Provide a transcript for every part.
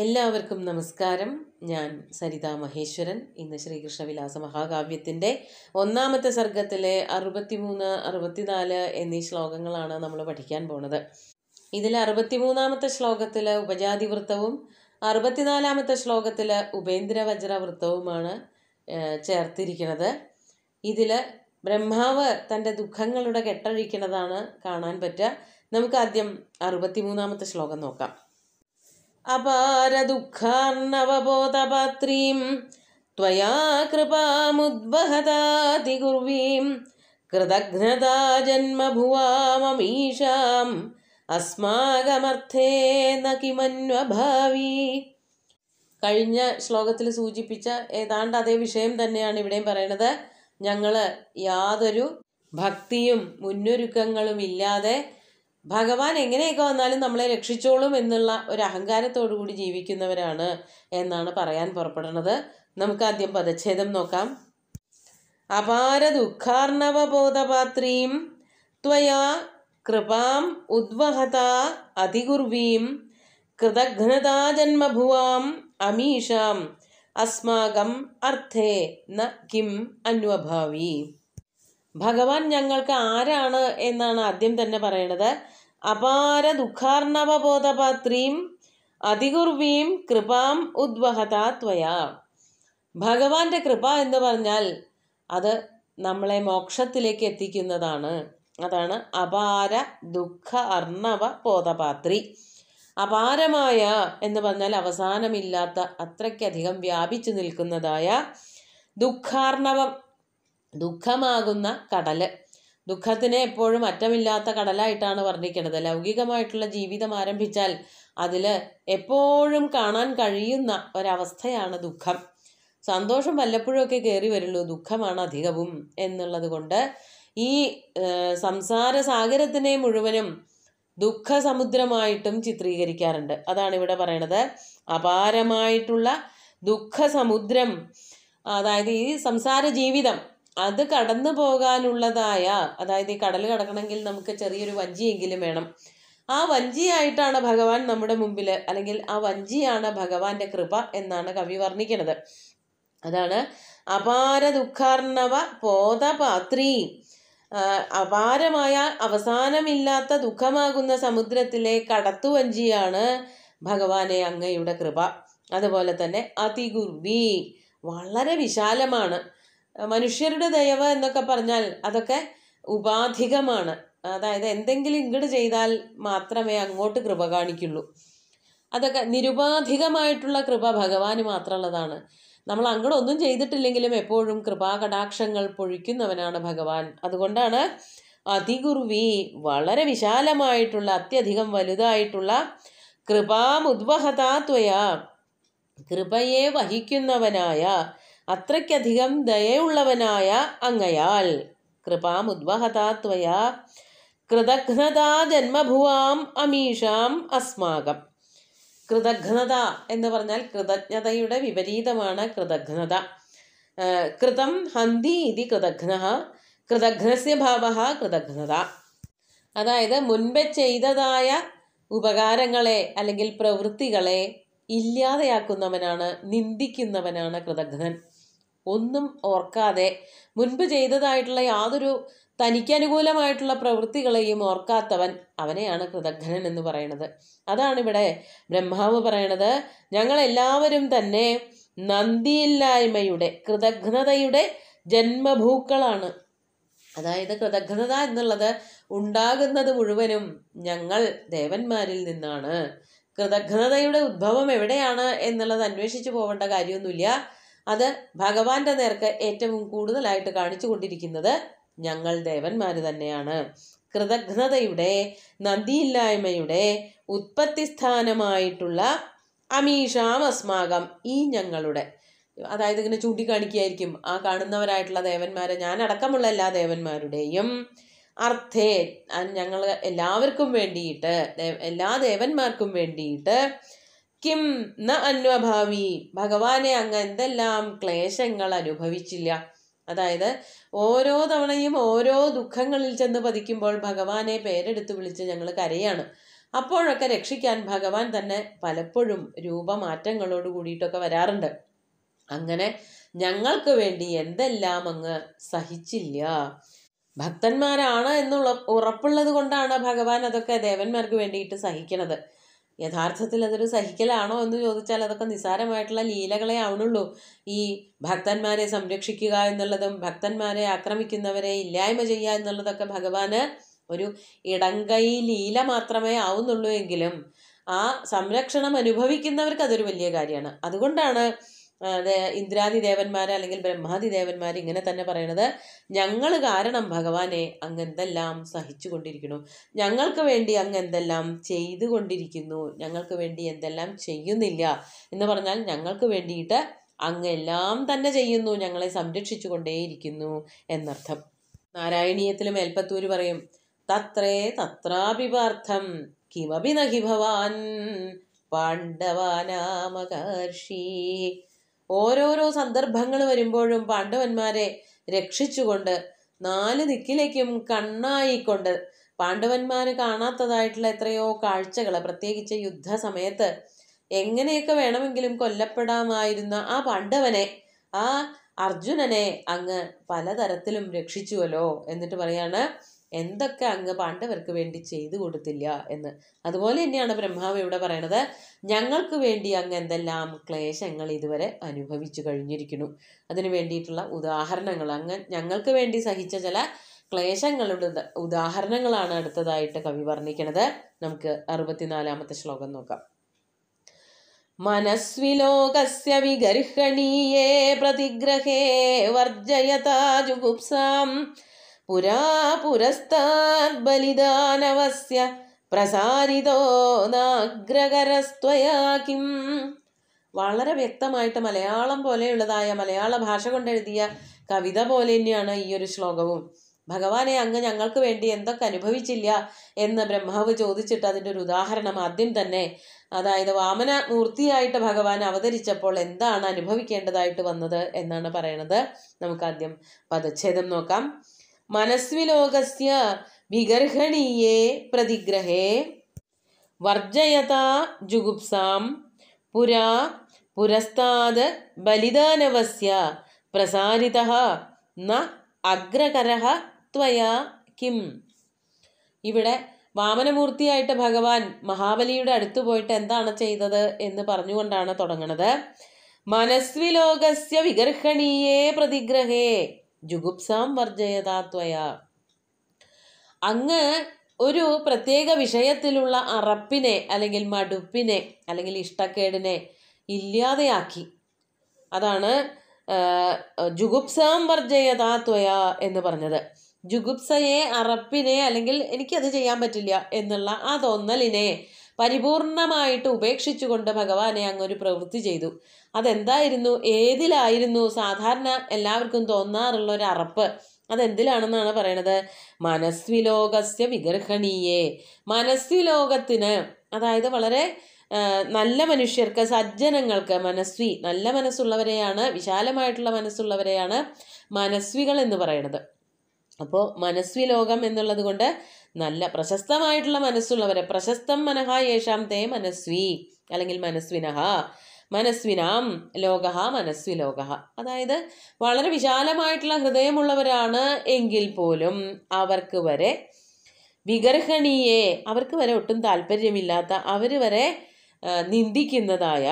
എല്ലാവർക്കും നമസ്കാരം ഞാൻ സരിതാ മഹേശ്വരൻ ഇന്ന് ശ്രീകൃഷ്ണവിലാസ മഹാകാവ്യത്തിൻ്റെ ഒന്നാമത്തെ സർഗത്തിലെ അറുപത്തിമൂന്ന് അറുപത്തിനാല് എന്നീ ശ്ലോകങ്ങളാണ് നമ്മൾ പഠിക്കാൻ പോണത് ഇതിൽ അറുപത്തിമൂന്നാമത്തെ ശ്ലോകത്തിൽ ഉപജാതി വൃത്തവും അറുപത്തിനാലാമത്തെ ശ്ലോകത്തിൽ വജ്ര വൃത്തവുമാണ് ചേർത്തിരിക്കുന്നത് ഇതിൽ ബ്രഹ്മാവ് തൻ്റെ ദുഃഖങ്ങളുടെ കെട്ടഴിക്കുന്നതാണ് കാണാൻ പറ്റുക നമുക്ക് ആദ്യം അറുപത്തിമൂന്നാമത്തെ ശ്ലോകം നോക്കാം അപാര त्वया कृपामुद्वहतातिगुर्वीं कृतघ्नता जन्मभुवा ममीषाम् അസ്മാകമർത്ഥേ ന കിമന്വഭാവി കഴിഞ്ഞ ശ്ലോകത്തിൽ സൂചിപ്പിച്ച ഏതാണ്ട് അതേ വിഷയം തന്നെയാണ് ഇവിടെയും പറയണത് ഞങ്ങൾ യാതൊരു ഭക്തിയും മുന്നൊരുക്കങ്ങളും ഇല്ലാതെ ഭഗവാൻ എങ്ങനെയൊക്കെ വന്നാലും നമ്മളെ രക്ഷിച്ചോളും എന്നുള്ള ഒരു അഹങ്കാരത്തോടു കൂടി ജീവിക്കുന്നവരാണ് എന്നാണ് പറയാൻ പുറപ്പെടുന്നത് നമുക്ക് ആദ്യം പദച്ഛേദം നോക്കാം അപാര ദുഃഖാർണവബോധപാത്രീം ത്വയാ കൃപാം ഉദ്വഹത അതികുർവീം കൃതഘ്നതാ ജന്മഭുവാം അമീഷാം അസ്മാകം അർത്ഥേ ന കിം അന്വഭാവി ഭഗവാൻ ഞങ്ങൾക്ക് ആരാണ് എന്നാണ് ആദ്യം തന്നെ പറയണത് അപാര ദുഃഖാർണവബോധപാത്രീം അതികുർവീം കൃപാം ഉദ്വഹതാ ത്വയ ഭഗവാന്റെ കൃപ എന്ന് പറഞ്ഞാൽ അത് നമ്മളെ മോക്ഷത്തിലേക്ക് എത്തിക്കുന്നതാണ് അതാണ് അപാര ദുഃഖ അർണവ ബോധപാത്രി അപാരമായ എന്ന് പറഞ്ഞാൽ അവസാനമില്ലാത്ത അത്രയ്ക്കധികം വ്യാപിച്ചു നിൽക്കുന്നതായ ദുഃഖാർണവം ദുഃഖമാകുന്ന കടൽ ദുഃഖത്തിനെ എപ്പോഴും അറ്റമില്ലാത്ത കടലായിട്ടാണ് വർണ്ണിക്കുന്നത് ലൗകികമായിട്ടുള്ള ജീവിതം ആരംഭിച്ചാൽ അതിൽ എപ്പോഴും കാണാൻ കഴിയുന്ന ഒരവസ്ഥയാണ് ദുഃഖം സന്തോഷം വല്ലപ്പോഴുമൊക്കെ കയറി വരുള്ളൂ ദുഃഖമാണ് അധികവും എന്നുള്ളത് കൊണ്ട് ഈ സംസാര സാഗരത്തിനെ മുഴുവനും ദുഃഖസമുദ്രമായിട്ടും ചിത്രീകരിക്കാറുണ്ട് അതാണ് ഇവിടെ പറയണത് അപാരമായിട്ടുള്ള ദുഃഖസമുദ്രം അതായത് ഈ സംസാര ജീവിതം അത് കടന്നു പോകാനുള്ളതായ അതായത് ഈ കടൽ കടക്കണമെങ്കിൽ നമുക്ക് ചെറിയൊരു വഞ്ചിയെങ്കിലും വേണം ആ വഞ്ചിയായിട്ടാണ് ഭഗവാൻ നമ്മുടെ മുമ്പിൽ അല്ലെങ്കിൽ ആ വഞ്ചിയാണ് ഭഗവാന്റെ കൃപ എന്നാണ് കവി വർണ്ണിക്കുന്നത് അതാണ് അപാര ദുഃഖാർണവ പോതപാത്രി അപാരമായ അവസാനമില്ലാത്ത ദുഃഖമാകുന്ന സമുദ്രത്തിലെ കടത്തുവഞ്ചിയാണ് ഭഗവാനെ അങ്ങയുടെ കൃപ അതുപോലെ തന്നെ അതിഗുർവി വളരെ വിശാലമാണ് മനുഷ്യരുടെ ദയവ് എന്നൊക്കെ പറഞ്ഞാൽ അതൊക്കെ ഉപാധികമാണ് അതായത് എന്തെങ്കിലും ഇങ്ങോട്ട് ചെയ്താൽ മാത്രമേ അങ്ങോട്ട് കൃപ കാണിക്കുള്ളൂ അതൊക്കെ നിരുപാധികമായിട്ടുള്ള കൃപ ഭഗവാന് മാത്രമുള്ളതാണ് നമ്മൾ അങ്ങോട്ട് ഒന്നും ചെയ്തിട്ടില്ലെങ്കിലും എപ്പോഴും കൃപാകടാക്ഷങ്ങൾ പൊഴിക്കുന്നവനാണ് ഭഗവാൻ അതുകൊണ്ടാണ് അതികുർവി വളരെ വിശാലമായിട്ടുള്ള അത്യധികം വലുതായിട്ടുള്ള കൃപാമുദ്വഹതാത്വയ കൃപയെ വഹിക്കുന്നവനായ അത്രയ്ക്കധികം ദയയുള്ളവനായ അങ്ങയാൽ കൃപാമുദ്വഹതാത്വയ കൃതഘ്നതാ ജന്മഭുവാം അമീഷാം അസ്മാകം കൃതഘ്നത എന്ന് പറഞ്ഞാൽ കൃതജ്ഞതയുടെ വിപരീതമാണ് കൃതഘ്നത കൃതം ഹന്തി ഇതി കൃതഘ്ന കൃതഘ്നസ്യ ഭാവ കൃതഘ്നത അതായത് മുൻപ് ചെയ്തതായ ഉപകാരങ്ങളെ അല്ലെങ്കിൽ പ്രവൃത്തികളെ ഇല്ലാതെയാക്കുന്നവനാണ് നിന്ദിക്കുന്നവനാണ് കൃതഘ്നൻ ഒന്നും ഓർക്കാതെ മുൻപ് ചെയ്തതായിട്ടുള്ള യാതൊരു തനിക്കനുകൂലമായിട്ടുള്ള പ്രവൃത്തികളെയും ഓർക്കാത്തവൻ അവനെയാണ് കൃതജ്ഞനൻ എന്ന് പറയുന്നത് അതാണിവിടെ ബ്രഹ്മാവ് പറയണത് ഞങ്ങളെല്ലാവരും തന്നെ നന്ദിയില്ലായ്മയുടെ കൃതജ്ഞതയുടെ ജന്മഭൂക്കളാണ് അതായത് കൃതജ്ഞത എന്നുള്ളത് ഉണ്ടാകുന്നത് മുഴുവനും ഞങ്ങൾ ദേവന്മാരിൽ നിന്നാണ് കൃതജ്ഞതയുടെ ഉദ്ഭവം എവിടെയാണ് എന്നുള്ളത് അന്വേഷിച്ചു പോവേണ്ട കാര്യമൊന്നുമില്ല അത് ഭഗവാന്റെ നേർക്ക് ഏറ്റവും കൂടുതലായിട്ട് കാണിച്ചു കൊണ്ടിരിക്കുന്നത് ഞങ്ങൾ ദേവന്മാർ തന്നെയാണ് കൃതജ്ഞതയുടെ നന്ദിയില്ലായ്മയുടെ ഉത്പത്തി സ്ഥാനമായിട്ടുള്ള അമീഷാം അസ്മാകം ഈ ഞങ്ങളുടെ അതായത് ഇങ്ങനെ ചൂണ്ടിക്കാണിക്കുകയായിരിക്കും ആ കാണുന്നവരായിട്ടുള്ള ദേവന്മാരെ ഞാൻ അടക്കമുള്ള എല്ലാ ദേവന്മാരുടെയും അർത്ഥേ ഞങ്ങൾ എല്ലാവർക്കും വേണ്ടിയിട്ട് എല്ലാ ദേവന്മാർക്കും വേണ്ടിയിട്ട് കിം ന അന്വഭാവി ഭഗവാനെ അങ്ങ് എന്തെല്ലാം ക്ലേശങ്ങൾ അനുഭവിച്ചില്ല അതായത് ഓരോ തവണയും ഓരോ ദുഃഖങ്ങളിൽ ചെന്ന് പതിക്കുമ്പോൾ ഭഗവാനെ പേരെടുത്ത് വിളിച്ച് ഞങ്ങൾ കരയാണ് അപ്പോഴൊക്കെ രക്ഷിക്കാൻ ഭഗവാൻ തന്നെ പലപ്പോഴും രൂപമാറ്റങ്ങളോട് കൂടിയിട്ടൊക്കെ വരാറുണ്ട് അങ്ങനെ ഞങ്ങൾക്ക് വേണ്ടി എന്തെല്ലാം അങ്ങ് സഹിച്ചില്ല ഭക്തന്മാരാണ് എന്നുള്ള ഉറപ്പുള്ളത് കൊണ്ടാണ് ഭഗവാൻ അതൊക്കെ ദേവന്മാർക്ക് വേണ്ടിയിട്ട് സഹിക്കണത് യഥാർത്ഥത്തിൽ അതൊരു സഹിക്കലാണോ എന്ന് ചോദിച്ചാൽ അതൊക്കെ നിസാരമായിട്ടുള്ള ലീലകളെ ആവണുള്ളൂ ഈ ഭക്തന്മാരെ സംരക്ഷിക്കുക എന്നുള്ളതും ഭക്തന്മാരെ ആക്രമിക്കുന്നവരെ ഇല്ലായ്മ ചെയ്യുക എന്നുള്ളതൊക്കെ ഭഗവാന് ഒരു ഇടങ്കൈ ലീല മാത്രമേ ആവുന്നുള്ളൂ എങ്കിലും ആ സംരക്ഷണം അനുഭവിക്കുന്നവർക്ക് അതൊരു വലിയ കാര്യമാണ് അതുകൊണ്ടാണ് ഇന്ദ്രാദി ദേവന്മാർ അല്ലെങ്കിൽ ബ്രഹ്മാദി ദേവന്മാർ ഇങ്ങനെ തന്നെ പറയണത് ഞങ്ങൾ കാരണം ഭഗവാനെ അങ്ങ് എന്തെല്ലാം സഹിച്ചു കൊണ്ടിരിക്കുന്നു ഞങ്ങൾക്ക് വേണ്ടി അങ്ങ് എന്തെല്ലാം ചെയ്തു കൊണ്ടിരിക്കുന്നു ഞങ്ങൾക്ക് വേണ്ടി എന്തെല്ലാം ചെയ്യുന്നില്ല എന്ന് പറഞ്ഞാൽ ഞങ്ങൾക്ക് വേണ്ടിയിട്ട് അങ്ങ് എല്ലാം തന്നെ ചെയ്യുന്നു ഞങ്ങളെ സംരക്ഷിച്ചു കൊണ്ടേയിരിക്കുന്നു എന്നർത്ഥം നാരായണീയത്തിൽ മേൽപ്പത്തൂര് പറയും തത്രേ തത്രാഭിപാർത്ഥം കിമപി നഹി ഭവാൻ പാണ്ഡവാനാമകർഷി ഓരോരോ സന്ദർഭങ്ങൾ വരുമ്പോഴും പാണ്ഡവന്മാരെ രക്ഷിച്ചുകൊണ്ട് നാല് ദിക്കിലേക്കും കണ്ണായിക്കൊണ്ട് പാണ്ഡവന്മാർ കാണാത്തതായിട്ടുള്ള എത്രയോ കാഴ്ചകൾ പ്രത്യേകിച്ച് യുദ്ധ സമയത്ത് എങ്ങനെയൊക്കെ വേണമെങ്കിലും കൊല്ലപ്പെടാമായിരുന്ന ആ പാണ്ഡവനെ ആ അർജുനനെ അങ്ങ് പലതരത്തിലും രക്ഷിച്ചുവല്ലോ എന്നിട്ട് പറയാണ് എന്തൊക്കെ അങ്ങ് പാണ്ഡവർക്ക് വേണ്ടി ചെയ്തു കൊടുത്തില്ല എന്ന് അതുപോലെ തന്നെയാണ് ബ്രഹ്മാവ് ഇവിടെ പറയണത് ഞങ്ങൾക്ക് വേണ്ടി അങ്ങ് എന്തെല്ലാം ക്ലേശങ്ങൾ ഇതുവരെ അനുഭവിച്ചു കഴിഞ്ഞിരിക്കുന്നു അതിനു വേണ്ടിയിട്ടുള്ള ഉദാഹരണങ്ങൾ അങ്ങ് ഞങ്ങൾക്ക് വേണ്ടി സഹിച്ച ചില ക്ലേശങ്ങളുടെ ഉദാഹരണങ്ങളാണ് അടുത്തതായിട്ട് കവി വർണ്ണിക്കുന്നത് നമുക്ക് അറുപത്തിനാലാമത്തെ ശ്ലോകം നോക്കാം മനസ്വിലോകസ്യ വിഗർഹണീയേ പ്രതിഗ്രഹേ വർജയതാ ജുഗുപ്സാം പുരാ പുരസ്താദ്ബലിദാനവസ്യ പ്രസാരിതോ നാഗ്രകരസ്ത്വയാ കിം വളരെ വ്യക്തമായിട്ട് മലയാളം പോലെയുള്ളതായ മലയാള ഭാഷ കൊണ്ടെഴുതിയ കവിത പോലെ തന്നെയാണ് ഈ ഒരു ശ്ലോകവും ഭഗവാനെ അങ്ങ് ഞങ്ങൾക്ക് വേണ്ടി എന്തൊക്കെ അനുഭവിച്ചില്ല എന്ന് ബ്രഹ്മാവ് ചോദിച്ചിട്ട് അതിൻ്റെ ഒരു ഉദാഹരണം ആദ്യം തന്നെ അതായത് വാമന മൂർത്തിയായിട്ട് ഭഗവാൻ അവതരിച്ചപ്പോൾ എന്താണ് അനുഭവിക്കേണ്ടതായിട്ട് വന്നത് എന്നാണ് പറയണത് നമുക്കാദ്യം പദച്ഛേദം നോക്കാം മനസ്വിലോകസ്യ വിഗർഹണീയേ പ്രതിഗ്രഹേ വർജയത ജുഗുപ്സാം പുരാ പുരസ്താത് ബലിദാനവസ്യ പ്രസാരിത ന അഗ്രകര ത്വയാ കിം ഇവിടെ വാമനമൂർത്തിയായിട്ട് ഭഗവാൻ മഹാബലിയുടെ അടുത്ത് പോയിട്ട് എന്താണ് ചെയ്തത് എന്ന് പറഞ്ഞുകൊണ്ടാണ് തുടങ്ങുന്നത് മനസ്വിലോകസ്യ വിഗർഹണീയേ പ്രതിഗ്രഹേ ജുഗുപ്സാം വർജയതാ ത്വയ അങ്ങ് ഒരു പ്രത്യേക വിഷയത്തിലുള്ള അറപ്പിനെ അല്ലെങ്കിൽ മടുപ്പിനെ അല്ലെങ്കിൽ ഇഷ്ടക്കേടിനെ ഇല്ലാതെയാക്കി അതാണ് ജുഗുപ്സാം വർജയതാ ത്വയ എന്ന് പറഞ്ഞത് ജുഗുപ്സയെ അറപ്പിനെ അല്ലെങ്കിൽ എനിക്കത് ചെയ്യാൻ പറ്റില്ല എന്നുള്ള ആ തോന്നലിനെ പരിപൂർണമായിട്ട് ഉപേക്ഷിച്ചുകൊണ്ട് ഭഗവാനെ അങ്ങൊരു പ്രവൃത്തി ചെയ്തു അതെന്തായിരുന്നു ഏതിലായിരുന്നു സാധാരണ എല്ലാവർക്കും തോന്നാറുള്ള ഒരു അറപ്പ് അതെന്തിലാണെന്നാണ് പറയണത് മനസ്വിലോകസ്യ വിഗർഹണീയെ മനസ്വിലോകത്തിന് അതായത് വളരെ നല്ല മനുഷ്യർക്ക് സജ്ജനങ്ങൾക്ക് മനസ്വി നല്ല മനസ്സുള്ളവരെയാണ് വിശാലമായിട്ടുള്ള മനസ്സുള്ളവരെയാണ് മനസ്വികൾ എന്ന് പറയുന്നത് അപ്പോൾ മനസ്വി ലോകം എന്നുള്ളത് കൊണ്ട് നല്ല പ്രശസ്തമായിട്ടുള്ള മനസ്സുള്ളവരെ പ്രശസ്തം മനഃ യേഷാം തേ മനസ്വി അല്ലെങ്കിൽ മനസ്വിനഹ മനസ്വിനാം ലോക മനസ്വി ലോക അതായത് വളരെ വിശാലമായിട്ടുള്ള ഹൃദയമുള്ളവരാണ് എങ്കിൽ പോലും അവർക്ക് വരെ വിഗർഹണീയെ അവർക്ക് വരെ ഒട്ടും താല്പര്യമില്ലാത്ത അവർ വരെ നിന്ദിക്കുന്നതായ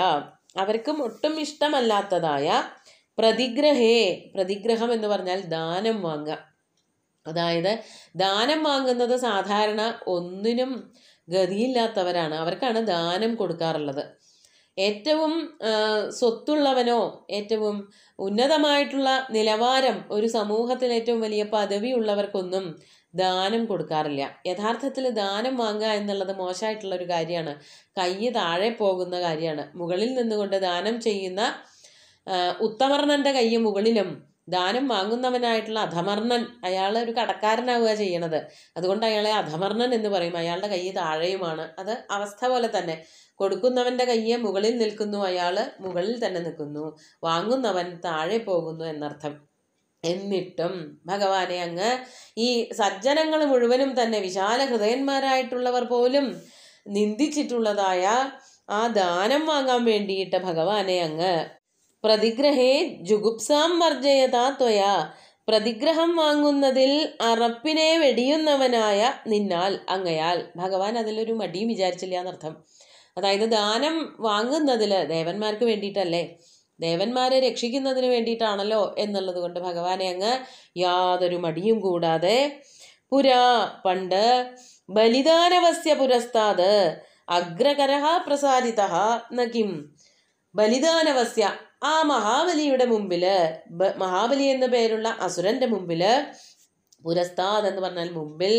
അവർക്കും ഒട്ടും ഇഷ്ടമല്ലാത്തതായ പ്രതിഗ്രഹേ പ്രതിഗ്രഹം എന്ന് പറഞ്ഞാൽ ദാനം വാങ്ങുക അതായത് ദാനം വാങ്ങുന്നത് സാധാരണ ഒന്നിനും ഗതിയില്ലാത്തവരാണ് അവർക്കാണ് ദാനം കൊടുക്കാറുള്ളത് ഏറ്റവും സ്വത്തുള്ളവനോ ഏറ്റവും ഉന്നതമായിട്ടുള്ള നിലവാരം ഒരു സമൂഹത്തിൽ ഏറ്റവും വലിയ പദവിയുള്ളവർക്കൊന്നും ദാനം കൊടുക്കാറില്ല യഥാർത്ഥത്തിൽ ദാനം വാങ്ങുക എന്നുള്ളത് മോശമായിട്ടുള്ള ഒരു കാര്യമാണ് കൈ താഴെ പോകുന്ന കാര്യമാണ് മുകളിൽ നിന്നുകൊണ്ട് ദാനം ചെയ്യുന്ന ഉത്തവർണൻ്റെ കൈ മുകളിലും ദാനം വാങ്ങുന്നവനായിട്ടുള്ള അധമർണൻ അയാളെ ഒരു കടക്കാരനാവുക ചെയ്യണത് അതുകൊണ്ട് അയാളെ അധമർണൻ എന്ന് പറയും അയാളുടെ കൈ താഴെയുമാണ് അത് അവസ്ഥ പോലെ തന്നെ കൊടുക്കുന്നവൻ്റെ കയ്യെ മുകളിൽ നിൽക്കുന്നു അയാൾ മുകളിൽ തന്നെ നിൽക്കുന്നു വാങ്ങുന്നവൻ താഴെ പോകുന്നു എന്നർത്ഥം എന്നിട്ടും ഭഗവാനെ അങ്ങ് ഈ സജ്ജനങ്ങൾ മുഴുവനും തന്നെ വിശാല ഹൃദയന്മാരായിട്ടുള്ളവർ പോലും നിന്ദിച്ചിട്ടുള്ളതായ ആ ദാനം വാങ്ങാൻ വേണ്ടിയിട്ട് ഭഗവാനെ അങ്ങ് പ്രതിഗ്രഹേ ജുഗുപ്സാം വർജയതാ ത്വയാ പ്രതിഗ്രഹം വാങ്ങുന്നതിൽ അറപ്പിനെ വെടിയുന്നവനായ നിന്നാൽ അങ്ങയാൽ ഭഗവാൻ അതിലൊരു മടിയും വിചാരിച്ചില്ല എന്നർത്ഥം അതായത് ദാനം വാങ്ങുന്നതിൽ ദേവന്മാർക്ക് വേണ്ടിയിട്ടല്ലേ ദേവന്മാരെ രക്ഷിക്കുന്നതിന് വേണ്ടിയിട്ടാണല്ലോ എന്നുള്ളത് കൊണ്ട് ഭഗവാനെ അങ്ങ് യാതൊരു മടിയും കൂടാതെ പുരാ പണ്ട് ബലിദാനവസ്യ പുരസ്താത് അഗ്രകരഹ പ്രസാരിത നകിം ബലിദാനവസ്യ ആ മഹാബലിയുടെ മുമ്പില് മഹാബലി എന്ന പേരുള്ള അസുരന്റെ മുമ്പില് പുരസ്താദ് എന്ന് പറഞ്ഞാൽ മുമ്പിൽ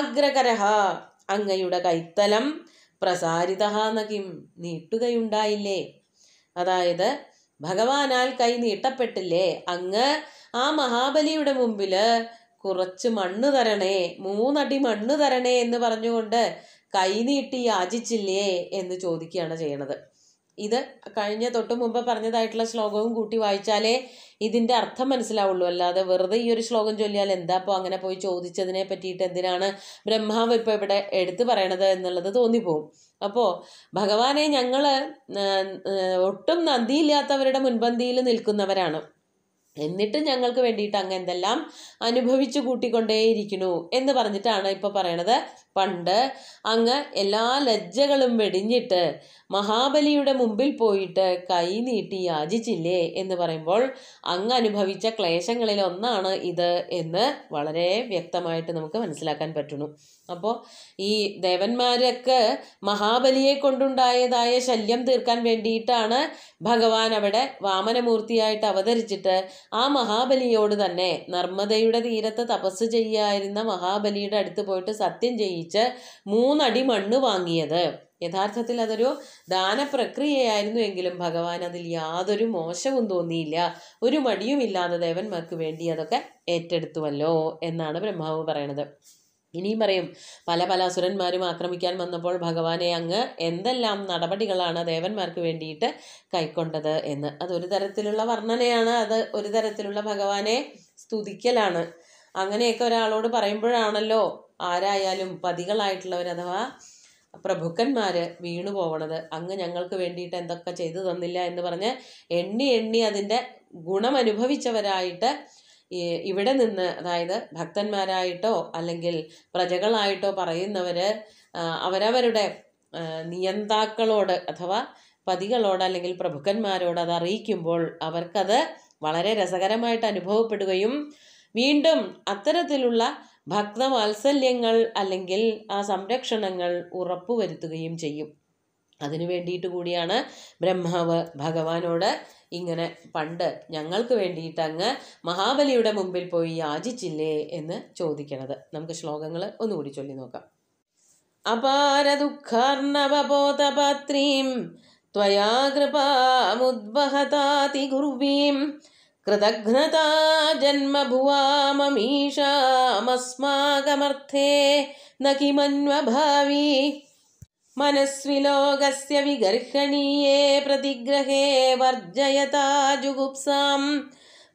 അഗ്രകരഹ അങ്ങയുടെ കൈത്തലം പ്രസാരിത നകിം നീട്ടുകയുണ്ടായില്ലേ അതായത് ഭഗവാനാൽ കൈ നീട്ടപ്പെട്ടില്ലേ അങ്ങ് ആ മഹാബലിയുടെ മുമ്പില് കുറച്ച് മണ്ണ് തരണേ മൂന്നടി മണ്ണ് തരണേ എന്ന് പറഞ്ഞുകൊണ്ട് കൈ നീട്ടി യാചിച്ചില്ലേ എന്ന് ചോദിക്കുകയാണ് ചെയ്യണത് ഇത് കഴിഞ്ഞ തൊട്ട് മുമ്പ് പറഞ്ഞതായിട്ടുള്ള ശ്ലോകവും കൂട്ടി വായിച്ചാലേ ഇതിൻ്റെ അർത്ഥം മനസ്സിലാവുള്ളൂ അല്ലാതെ വെറുതെ ഈ ഒരു ശ്ലോകം ചൊല്ലിയാൽ എന്താ അപ്പോൾ അങ്ങനെ പോയി ചോദിച്ചതിനെ പറ്റിയിട്ട് എന്തിനാണ് ബ്രഹ്മാവ് ഇപ്പോൾ ഇവിടെ എടുത്തു പറയണത് എന്നുള്ളത് തോന്നിപ്പോവും അപ്പോൾ ഭഗവാനെ ഞങ്ങൾ ഒട്ടും നന്ദിയില്ലാത്തവരുടെ മുൻപന്തിയിൽ നിൽക്കുന്നവരാണ് എന്നിട്ട് ഞങ്ങൾക്ക് വേണ്ടിയിട്ട് അങ്ങ് എന്തെല്ലാം അനുഭവിച്ചു കൂട്ടിക്കൊണ്ടേയിരിക്കുന്നു എന്ന് പറഞ്ഞിട്ടാണ് ഇപ്പൊ പറയണത് പണ്ട് അങ്ങ് എല്ലാ ലജ്ജകളും വെടിഞ്ഞിട്ട് മഹാബലിയുടെ മുമ്പിൽ പോയിട്ട് കൈ നീട്ടി യാചിച്ചില്ലേ എന്ന് പറയുമ്പോൾ അങ്ങ് അനുഭവിച്ച ക്ലേശങ്ങളിൽ ഒന്നാണ് ഇത് എന്ന് വളരെ വ്യക്തമായിട്ട് നമുക്ക് മനസ്സിലാക്കാൻ പറ്റുന്നു അപ്പോൾ ഈ ദേവന്മാരൊക്കെ മഹാബലിയെ കൊണ്ടുണ്ടായതായ ശല്യം തീർക്കാൻ വേണ്ടിയിട്ടാണ് ഭഗവാൻ അവിടെ വാമനമൂർത്തിയായിട്ട് അവതരിച്ചിട്ട് ആ മഹാബലിയോട് തന്നെ നർമ്മദയുടെ തീരത്ത് തപസ് ചെയ്യായിരുന്ന മഹാബലിയുടെ അടുത്ത് പോയിട്ട് സത്യം ചെയ്യിച്ച് മൂന്നടി മണ്ണ് വാങ്ങിയത് യഥാർത്ഥത്തിൽ അതൊരു പ്രക്രിയയായിരുന്നു എങ്കിലും ഭഗവാൻ അതിൽ യാതൊരു മോശവും തോന്നിയില്ല ഒരു മടിയുമില്ലാതെ ദേവന്മാർക്ക് വേണ്ടി അതൊക്കെ ഏറ്റെടുത്തുവല്ലോ എന്നാണ് ബ്രഹ്മാവ് പറയണത് ഇനിയും പറയും പല പല അസുരന്മാരും ആക്രമിക്കാൻ വന്നപ്പോൾ ഭഗവാനെ അങ്ങ് എന്തെല്ലാം നടപടികളാണ് ദേവന്മാർക്ക് വേണ്ടിയിട്ട് കൈക്കൊണ്ടത് എന്ന് അതൊരു തരത്തിലുള്ള വർണ്ണനയാണ് അത് ഒരു തരത്തിലുള്ള ഭഗവാനെ സ്തുതിക്കലാണ് അങ്ങനെയൊക്കെ ഒരാളോട് പറയുമ്പോഴാണല്ലോ ആരായാലും പതികളായിട്ടുള്ളവർ അഥവാ പ്രഭുക്കന്മാർ വീണു പോകണത് അങ്ങ് ഞങ്ങൾക്ക് വേണ്ടിയിട്ട് എന്തൊക്കെ ചെയ്തു തന്നില്ല എന്ന് പറഞ്ഞ് എണ്ണി എണ്ണി അതിൻ്റെ ഗുണം അനുഭവിച്ചവരായിട്ട് ഇവിടെ നിന്ന് അതായത് ഭക്തന്മാരായിട്ടോ അല്ലെങ്കിൽ പ്രജകളായിട്ടോ പറയുന്നവർ അവരവരുടെ നിയന്താക്കളോട് അഥവാ പതികളോട് അല്ലെങ്കിൽ പ്രഭുക്കന്മാരോട് അത് അറിയിക്കുമ്പോൾ അവർക്കത് വളരെ രസകരമായിട്ട് അനുഭവപ്പെടുകയും വീണ്ടും അത്തരത്തിലുള്ള ഭക്തവാത്സല്യങ്ങൾ അല്ലെങ്കിൽ ആ സംരക്ഷണങ്ങൾ ഉറപ്പുവരുത്തുകയും ചെയ്യും അതിന് വേണ്ടിയിട്ട് കൂടിയാണ് ബ്രഹ്മാവ് ഭഗവാനോട് ഇങ്ങനെ പണ്ട് ഞങ്ങൾക്ക് വേണ്ടിയിട്ട് അങ്ങ് മഹാബലിയുടെ മുമ്പിൽ പോയി യാചിച്ചില്ലേ എന്ന് ചോദിക്കണത് നമുക്ക് ശ്ലോകങ്ങൾ ഒന്നുകൂടി ചൊല്ലി നോക്കാം അപാര ദുഃഖാർണവബോധപാത്രീം त्वया कृपामुद्वहताति गुर्वीं कृतघ्नता जन्मभुवा ममीषामस्माकमर्थे മനസ്വിലോകസ്യ വിഗർഹണീയേ പ്രതിഗ്രഹേ വർജയതാ ജുഗുപ്സാം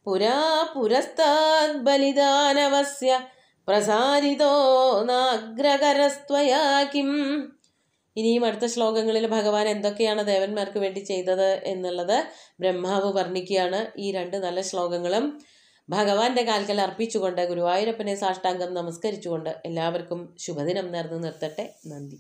പുരാ പുരസ്താദ് ബലിദാനവസ്യ പ്രസാരിതോ നാഗ്രകരസ്ത്വയാ കിം ഇനിയും അടുത്ത ശ്ലോകങ്ങളിൽ ഭഗവാൻ എന്തൊക്കെയാണ് ദേവന്മാർക്ക് വേണ്ടി ചെയ്തത് എന്നുള്ളത് ബ്രഹ്മാവ് വർണ്ണിക്കുകയാണ് ഈ രണ്ട് നല്ല ശ്ലോകങ്ങളും ഭഗവാന്റെ കാൽക്കൽ അർപ്പിച്ചുകൊണ്ട് ഗുരുവായൂരപ്പനെ സാഷ്ടാംഗം നമസ്കരിച്ചുകൊണ്ട് എല്ലാവർക്കും ശുഭദിനം നേർന്ന് നിർത്തട്ടെ നന്ദി